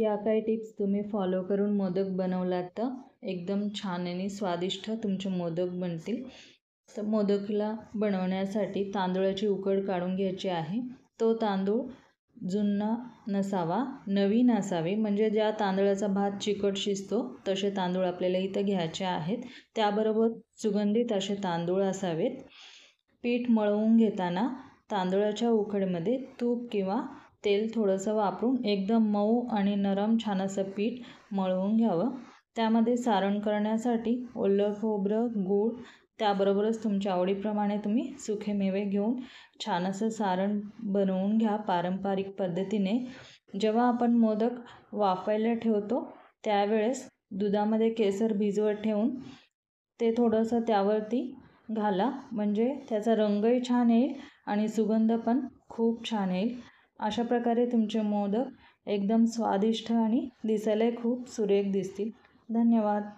या काही टिप्स तुम्ही फॉलो करून मोदक बनवलात तर एकदम छान आणि स्वादिष्ट तुमचे मोदक बनतील तर मोदकला बनवण्यासाठी तांदळाची उकड काढून घ्यायची आहे तो तांदूळ जुन्ना नसावा नवीन असावे म्हणजे ज्या तांदळाचा भात चिकट शिजतो तसे तांदूळ आपल्याला इथं घ्यायचे आहेत त्याबरोबर सुगंधित असे तांदूळ असावेत पीठ मळवून घेताना तांदळाच्या उकडमध्ये तूप किंवा तेल थोडंसं वापरून एकदम मऊ आणि नरम छान असं पीठ मळवून घ्यावं त्यामध्ये सारण करण्यासाठी ओलं खोबरं गूळ त्याबरोबरच तुमच्या आवडीप्रमाणे तुम्ही सुखे मेवे घेऊन छान असं सारण बनवून घ्या पारंपरिक पद्धतीने जेव्हा आपण मोदक वाफायला ठेवतो त्यावेळेस दुधामध्ये केसर भिजवत ठेवून ते थोडंसं त्यावरती घाला म्हणजे त्याचा रंगही छान येईल आणि सुगंध पण खूप छान येईल अशा प्रकारे तुमचे मोदक एकदम स्वादिष्ट आणि दिसायलाही खूप सुरेख दिसतील धन्यवाद